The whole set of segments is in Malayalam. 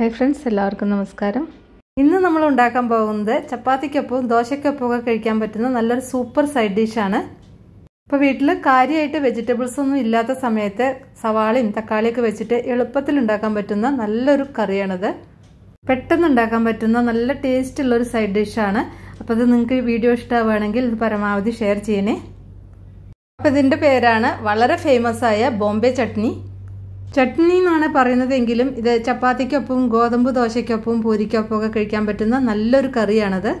ഹായ് ഫ്രണ്ട്സ് എല്ലാവർക്കും നമസ്കാരം ഇന്ന് നമ്മൾ ഉണ്ടാക്കാൻ പോകുന്നത് ചപ്പാത്തിക്കൊപ്പവും ദോശയ്ക്കൊപ്പവും ഒക്കെ കഴിക്കാൻ പറ്റുന്ന നല്ലൊരു സൂപ്പർ സൈഡ് ഡിഷാണ് ഇപ്പോൾ വീട്ടിൽ കാര്യമായിട്ട് വെജിറ്റബിൾസ് ഒന്നും ഇല്ലാത്ത സമയത്ത് സവാളയും തക്കാളിയൊക്കെ വെച്ചിട്ട് എളുപ്പത്തിൽ ഉണ്ടാക്കാൻ പറ്റുന്ന നല്ലൊരു കറിയാണിത് പെട്ടെന്ന് ഉണ്ടാക്കാൻ പറ്റുന്ന നല്ല ഉള്ള ഒരു സൈഡ് ഡിഷാണ് അപ്പോൾ ഇത് നിങ്ങൾക്ക് വീഡിയോ ഇഷ്ടമാവുകയാണെങ്കിൽ ഇത് പരമാവധി ഷെയർ ചെയ്യണേ അപ്പോൾ ഇതിൻ്റെ പേരാണ് വളരെ ഫേമസ് ആയ ബോംബെ ചട്നി ചട്നി എന്നാണ് പറയുന്നതെങ്കിലും ഇത് ചപ്പാത്തിക്കൊപ്പം ഗോതമ്പ് ദോശയ്ക്കൊപ്പം പൂരിക്കൊപ്പം ഒക്കെ കഴിക്കാൻ പറ്റുന്ന നല്ലൊരു കറിയാണത്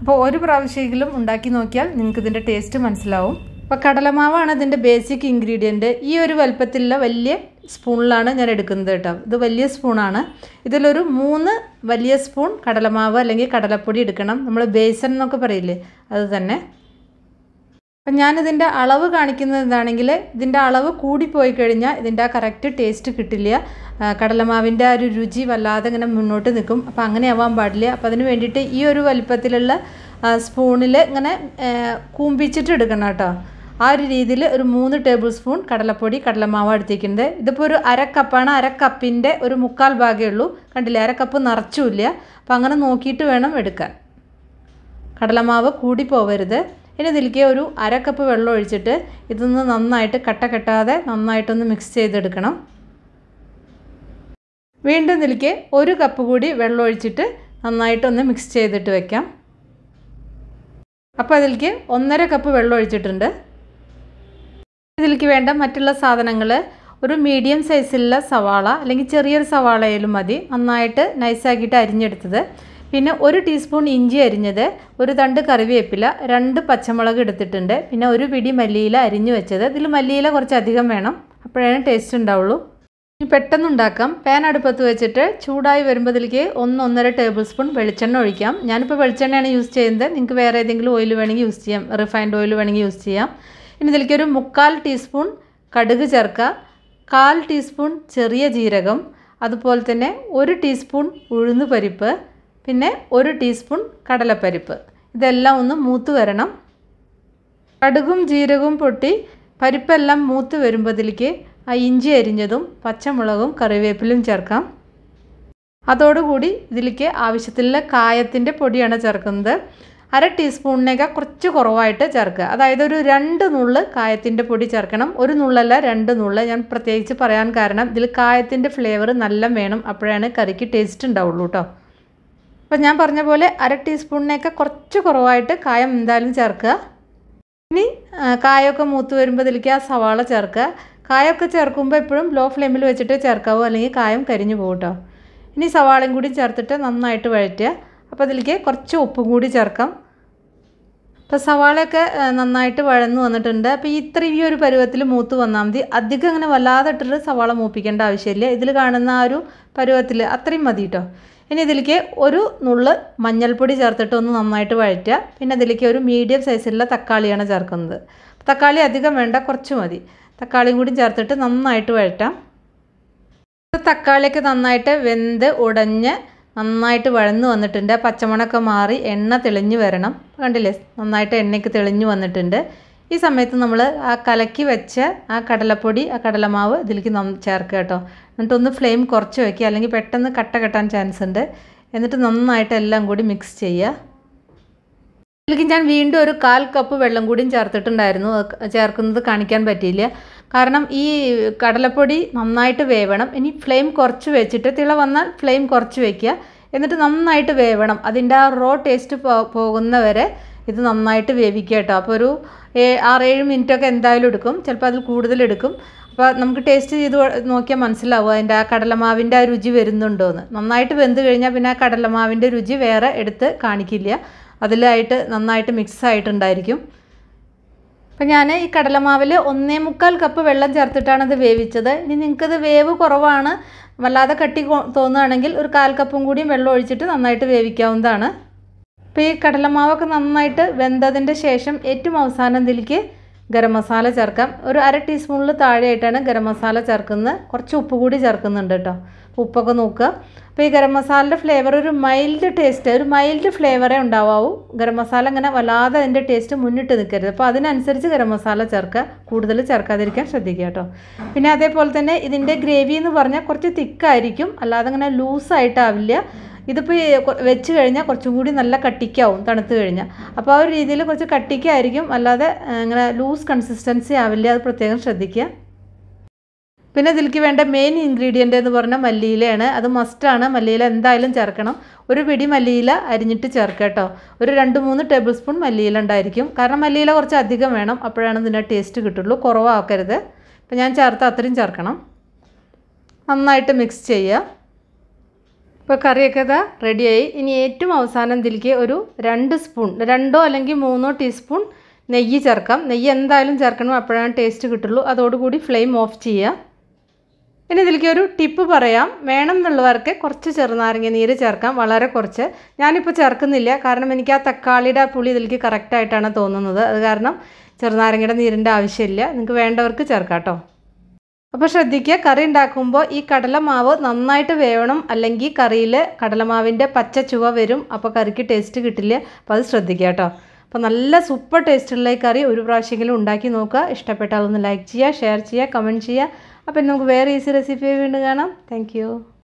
അപ്പോൾ ഒരു പ്രാവശ്യമെങ്കിലും ഉണ്ടാക്കി നോക്കിയാൽ നിങ്ങൾക്ക് ഇതിൻ്റെ ടേസ്റ്റ് മനസ്സിലാവും അപ്പോൾ കടലമാവാണ് ഇതിൻ്റെ ബേസിക് ഇൻഗ്രീഡിയൻറ്റ് ഈ ഒരു വലുപ്പത്തിലുള്ള വലിയ സ്പൂണിലാണ് ഞാൻ എടുക്കുന്നത് കേട്ടോ ഇത് വലിയ സ്പൂണാണ് ഇതിലൊരു മൂന്ന് വലിയ സ്പൂൺ കടലമാവ് അല്ലെങ്കിൽ കടലപ്പൊടി എടുക്കണം നമ്മൾ ബേസൺ എന്നൊക്കെ പറയില്ലേ അത് തന്നെ അപ്പം ഞാനിതിൻ്റെ അളവ് കാണിക്കുന്നത് എന്താണെങ്കിൽ ഇതിൻ്റെ അളവ് കൂടിപ്പോയി കഴിഞ്ഞാൽ ഇതിൻ്റെ ആ കറക്റ്റ് ടേസ്റ്റ് കിട്ടില്ല കടലമാവിൻ്റെ ആ ഒരു രുചി വല്ലാതെ ഇങ്ങനെ മുന്നോട്ട് നിൽക്കും അപ്പം അങ്ങനെ ആവാൻ പാടില്ല അപ്പം അതിന് വേണ്ടിയിട്ട് ഈ ഒരു വലിപ്പത്തിലുള്ള സ്പൂണിൽ ഇങ്ങനെ കൂമ്പിച്ചിട്ട് എടുക്കണം കേട്ടോ ആ ഒരു രീതിയിൽ ഒരു മൂന്ന് ടേബിൾ സ്പൂൺ കടലപ്പൊടി കടലമാവ് എടുത്തിരിക്കുന്നത് ഇതിപ്പോൾ ഒരു അരക്കപ്പാണ് അരക്കപ്പിൻ്റെ ഒരു മുക്കാൽ ഭാഗമേ ഉള്ളൂ കണ്ടില്ലേ അരക്കപ്പ് നിറച്ചുമില്ല അപ്പം അങ്ങനെ നോക്കിയിട്ട് വേണം എടുക്കാൻ കടലമാവ് കൂടി പോവരുത് ഇനി ഇതിലേക്ക് ഒരു അര കപ്പ് വെള്ളം ഒഴിച്ചിട്ട് ഇതൊന്ന് നന്നായിട്ട് കട്ട കെട്ടാതെ നന്നായിട്ടൊന്ന് മിക്സ് ചെയ്തെടുക്കണം വീണ്ടും ഇതിലേക്ക് ഒരു കപ്പ് കൂടി വെള്ളം ഒഴിച്ചിട്ട് നന്നായിട്ടൊന്ന് മിക്സ് ചെയ്തിട്ട് വെക്കാം അപ്പോൾ അതിലേക്ക് ഒന്നര കപ്പ് വെള്ളം ഒഴിച്ചിട്ടുണ്ട് ഇതിലേക്ക് വേണ്ട മറ്റുള്ള സാധനങ്ങൾ ഒരു മീഡിയം സൈസിലുള്ള സവാള അല്ലെങ്കിൽ ചെറിയൊരു സവാളയിലും മതി നന്നായിട്ട് നൈസാക്കിയിട്ട് അരിഞ്ഞെടുത്തത് പിന്നെ ഒരു ടീസ്പൂൺ ഇഞ്ചി അരിഞ്ഞത് ഒരു തണ്ട് കറിവേപ്പില രണ്ട് പച്ചമുളക് എടുത്തിട്ടുണ്ട് പിന്നെ ഒരു പിടി മല്ലിയില അരിഞ്ഞു വെച്ചത് ഇതിൽ മല്ലിയില കുറച്ചധികം വേണം അപ്പോഴാണ് ടേസ്റ്റ് ഉണ്ടാവുള്ളൂ ഇനി പെട്ടെന്നുണ്ടാക്കാം പാൻ അടുപ്പത്ത് വെച്ചിട്ട് ചൂടായി വരുമ്പോഴത്തേക്ക് ഒന്ന് ഒന്നര ടേബിൾ സ്പൂൺ വെളിച്ചെണ്ണ ഒഴിക്കാം ഞാനിപ്പോൾ വെളിച്ചെണ്ണയാണ് യൂസ് ചെയ്യുന്നത് നിങ്ങൾക്ക് വേറെ ഏതെങ്കിലും ഓയിൽ വേണമെങ്കിൽ യൂസ് ചെയ്യാം റിഫൈൻഡ് ഓയിൽ വേണമെങ്കിൽ യൂസ് ചെയ്യാം ഇനി ഇതിലേക്ക് ഒരു മുക്കാൽ ടീസ്പൂൺ കടുക് ചേർക്കുക കാൽ ടീസ്പൂൺ ചെറിയ ജീരകം അതുപോലെ തന്നെ ഒരു ടീസ്പൂൺ ഉഴുന്ന് പരിപ്പ് പിന്നെ ഒരു ടീസ്പൂൺ കടലപ്പരിപ്പ് ഇതെല്ലാം ഒന്ന് മൂത്ത് വരണം കടുകും ജീരകവും പൊട്ടി പരിപ്പെല്ലാം മൂത്ത് വരുമ്പോഴത്തേക്ക് ആ ഇഞ്ചി അരിഞ്ഞതും പച്ചമുളകും കറിവേപ്പിലും ചേർക്കാം അതോടുകൂടി ഇതിലേക്ക് ആവശ്യത്തിലുള്ള കായത്തിൻ്റെ പൊടിയാണ് ചേർക്കുന്നത് അര ടീസ്പൂണിനേക്കാൾ കുറച്ച് കുറവായിട്ട് ചേർക്കുക അതായത് ഒരു രണ്ട് നുള്ള് കായത്തിൻ്റെ പൊടി ചേർക്കണം ഒരു നുള്ളല്ല രണ്ട് നുള്ള് ഞാൻ പ്രത്യേകിച്ച് പറയാൻ കാരണം ഇതിൽ കായത്തിൻ്റെ ഫ്ലേവർ നല്ല വേണം അപ്പോഴാണ് കറിക്ക് ടേസ്റ്റ് ഉണ്ടാവുള്ളൂ കേട്ടോ അപ്പോൾ ഞാൻ പറഞ്ഞ പോലെ അര ടീസ്പൂണിനൊക്കെ കുറച്ച് കുറവായിട്ട് കായം എന്തായാലും ചേർക്കുക ഇനി കായമൊക്കെ മൂത്ത് വരുമ്പോൾ ഇതിലേക്ക് ആ സവാള ചേർക്കുക കായമൊക്കെ ചേർക്കുമ്പോൾ എപ്പോഴും ലോ ഫ്ലെയിമിൽ വെച്ചിട്ട് ചേർക്കാവൂ അല്ലെങ്കിൽ കായം കരിഞ്ഞു പോകട്ടോ ഇനി സവാളയും കൂടി ചേർത്തിട്ട് നന്നായിട്ട് വഴറ്റുക അപ്പോൾ അതിലേക്ക് കുറച്ച് ഉപ്പും കൂടി ചേർക്കാം അപ്പോൾ സവാളയൊക്കെ നന്നായിട്ട് വഴന്നു വന്നിട്ടുണ്ട് അപ്പോൾ ഇത്ര ഈ ഒരു പരുവത്തിൽ മൂത്ത് വന്നാൽ മതി അധികം അങ്ങനെ വല്ലാതെ ഇട്ടിട്ട് സവാള മൂപ്പിക്കേണ്ട ആവശ്യമില്ല ഇതിൽ കാണുന്ന ആ ഒരു പരുവത്തിൽ അത്രയും മതി കേട്ടോ ഇനി ഇതിലേക്ക് ഒരു നുള്ള് മഞ്ഞൾപ്പൊടി ചേർത്തിട്ട് ഒന്ന് നന്നായിട്ട് വഴറ്റുക പിന്നെ ഇതിലേക്ക് ഒരു മീഡിയം സൈസിലുള്ള തക്കാളിയാണ് ചേർക്കുന്നത് തക്കാളി അധികം വേണ്ട കുറച്ച് മതി തക്കാളിയും കൂടി ചേർത്തിട്ട് നന്നായിട്ട് വഴറ്റാം തക്കാളിയൊക്കെ നന്നായിട്ട് വെന്ത് ഉടഞ്ഞ് നന്നായിട്ട് വഴന്ന് വന്നിട്ടുണ്ട് പച്ചമണമൊക്കെ മാറി എണ്ണ തെളിഞ്ഞു വരണം കണ്ടില്ലേ നന്നായിട്ട് എണ്ണയ്ക്ക് തെളിഞ്ഞു വന്നിട്ടുണ്ട് ഈ സമയത്ത് നമ്മൾ ആ കലക്കി വെച്ച ആ കടലപ്പൊടി ആ കടലമാവ് ഇതിലേക്ക് ചേർക്കുക കേട്ടോ എന്നിട്ടൊന്ന് ഫ്ലെയിം കുറച്ച് വയ്ക്കുക അല്ലെങ്കിൽ പെട്ടെന്ന് കട്ട കെട്ടാൻ ചാൻസ് ഉണ്ട് എന്നിട്ട് നന്നായിട്ട് എല്ലാം കൂടി മിക്സ് ചെയ്യുക ഇതിലേക്ക് ഞാൻ വീണ്ടും ഒരു കാൽ കപ്പ് വെള്ളം കൂടിയും ചേർത്തിട്ടുണ്ടായിരുന്നു ചേർക്കുന്നത് കാണിക്കാൻ പറ്റിയില്ല കാരണം ഈ കടലപ്പൊടി നന്നായിട്ട് വേവണം ഇനി ഫ്ലെയിം കുറച്ച് വെച്ചിട്ട് തിള വന്നാൽ ഫ്ലെയിം കുറച്ച് വയ്ക്കുക എന്നിട്ട് നന്നായിട്ട് വേവണം അതിൻ്റെ ആ റോ ടേസ്റ്റ് പോകുന്നവരെ ഇത് നന്നായിട്ട് വേവിക്കുക കേട്ടോ അപ്പോൾ ഒരു ആറ് ഏഴ് മിനിറ്റൊക്കെ എന്തായാലും എടുക്കും ചിലപ്പോൾ അതിൽ കൂടുതലെടുക്കും അപ്പോൾ നമുക്ക് ടേസ്റ്റ് ചെയ്ത് നോക്കിയാൽ മനസ്സിലാവും അതിൻ്റെ ആ കടലമാവിൻ്റെ ആ രുചി വരുന്നുണ്ടോ എന്ന് നന്നായിട്ട് വെന്ത് കഴിഞ്ഞാൽ പിന്നെ ആ കടലമാവിൻ്റെ രുചി വേറെ എടുത്ത് കാണിക്കില്ല അതിലായിട്ട് നന്നായിട്ട് മിക്സ് ആയിട്ടുണ്ടായിരിക്കും അപ്പോൾ ഞാൻ ഈ കടലമാവിൽ ഒന്നേ മുക്കാൽ കപ്പ് വെള്ളം ചേർത്തിട്ടാണ് ഇത് വേവിച്ചത് ഇനി നിങ്ങൾക്കത് വേവ് കുറവാണ് വല്ലാതെ കട്ടി തോന്നുകയാണെങ്കിൽ ഒരു കാൽ കപ്പും കൂടിയും വെള്ളം ഒഴിച്ചിട്ട് നന്നായിട്ട് വേവിക്കാവുന്നതാണ് അപ്പോൾ ഈ കടലമാവൊക്കെ നന്നായിട്ട് വെന്തതിൻ്റെ ശേഷം ഏറ്റവും അവസാനം ഇതിലേക്ക് ഗരം മസാല ചേർക്കാം ഒരു അര ടീസ്പൂണിൽ താഴെയായിട്ടാണ് ഗരം മസാല ചേർക്കുന്നത് കുറച്ച് ഉപ്പ് കൂടി ചേർക്കുന്നുണ്ട് കേട്ടോ ഉപ്പൊക്കെ നോക്കുക അപ്പോൾ ഈ ഗരം മസാലയുടെ ഫ്ലേവർ ഒരു മൈൽഡ് ടേസ്റ്റ് ഒരു മൈൽഡ് ഫ്ലേവറേ ഉണ്ടാവാവൂ ഗരം മസാല അങ്ങനെ വല്ലാതെ അതിൻ്റെ ടേസ്റ്റ് മുന്നിട്ട് നിൽക്കരുത് അപ്പോൾ അതിനനുസരിച്ച് ഗരം മസാല ചേർക്കുക കൂടുതൽ ചേർക്കാതിരിക്കാൻ ശ്രദ്ധിക്കുക കേട്ടോ പിന്നെ അതേപോലെ തന്നെ ഇതിൻ്റെ ഗ്രേവി എന്ന് പറഞ്ഞാൽ കുറച്ച് തിക്കായിരിക്കും അല്ലാതെ അങ്ങനെ ലൂസായിട്ടാവില്ല ഇതിപ്പോൾ വെച്ച് കഴിഞ്ഞാൽ കുറച്ചും കൂടി നല്ല കട്ടിക്കാവും തണുത്ത് കഴിഞ്ഞാൽ അപ്പോൾ ആ ഒരു രീതിയിൽ കുറച്ച് കട്ടിക്കായിരിക്കും അല്ലാതെ അങ്ങനെ ലൂസ് കൺസിസ്റ്റൻസി ആവില്ല അത് പ്രത്യേകം ശ്രദ്ധിക്കുക പിന്നെ ഇതിലേക്ക് വേണ്ട മെയിൻ ഇൻഗ്രീഡിയൻ്റ് എന്ന് പറഞ്ഞാൽ മല്ലിയിലയാണ് അത് മസ്റ്റാണ് മല്ലിയില എന്തായാലും ചേർക്കണം ഒരു പിടി മല്ലിയില അരിഞ്ഞിട്ട് ചേർക്കുക കേട്ടോ ഒരു രണ്ട് മൂന്ന് ടേബിൾ സ്പൂൺ മല്ലിയില ഉണ്ടായിരിക്കും കാരണം മല്ലിയില കുറച്ച് അധികം വേണം അപ്പോഴാണ് ഇതിൻ്റെ ടേസ്റ്റ് കിട്ടുള്ളൂ കുറവാക്കരുത് അപ്പോൾ ഞാൻ ചേർത്ത് അത്രയും ചേർക്കണം നന്നായിട്ട് മിക്സ് ചെയ്യുക ഇപ്പോൾ കറിയൊക്കെ ഇതാ റെഡിയായി ഇനി ഏറ്റവും അവസാനം ഇതിലേക്ക് ഒരു രണ്ട് സ്പൂൺ രണ്ടോ അല്ലെങ്കിൽ മൂന്നോ ടീസ്പൂൺ നെയ്യ് ചേർക്കാം നെയ്യ് എന്തായാലും ചേർക്കണം അപ്പോഴാണ് ടേസ്റ്റ് കിട്ടുള്ളൂ അതോടുകൂടി ഫ്ലെയിം ഓഫ് ചെയ്യുക ഇനി ഇതിലേക്ക് ഒരു ടിപ്പ് പറയാം വേണം എന്നുള്ളവർക്ക് കുറച്ച് ചെറുനാരങ്ങ നീര് ചേർക്കാം വളരെ കുറച്ച് ഞാനിപ്പോൾ ചേർക്കുന്നില്ല കാരണം എനിക്ക് ആ തക്കാളിയുടെ പുളി ഇതിലേക്ക് കറക്റ്റായിട്ടാണ് തോന്നുന്നത് അത് കാരണം ചെറുനാരങ്ങയുടെ നീരിൻ്റെ ആവശ്യമില്ല നിങ്ങൾക്ക് വേണ്ടവർക്ക് ചേർക്കാം കേട്ടോ അപ്പോൾ ശ്രദ്ധിക്കുക കറി ഉണ്ടാക്കുമ്പോൾ ഈ കടലമാവ് നന്നായിട്ട് വേവണം അല്ലെങ്കിൽ കറിയിൽ കടലമാവിൻ്റെ പച്ച ചുവ വരും അപ്പോൾ കറിക്ക് ടേസ്റ്റ് കിട്ടില്ല അപ്പോൾ അത് ശ്രദ്ധിക്കുക കേട്ടോ അപ്പോൾ നല്ല സൂപ്പർ ടേസ്റ്റുള്ള ഈ കറി ഒരു പ്രാവശ്യമെങ്കിലും ഉണ്ടാക്കി നോക്കുക ഇഷ്ടപ്പെട്ടാൽ ഒന്ന് ലൈക്ക് ചെയ്യുക ഷെയർ ചെയ്യുക കമൻറ്റ് ചെയ്യുക അപ്പോൾ നമുക്ക് വേറെ ഈസി റെസിപ്പി വീണ്ടും കാണാം താങ്ക്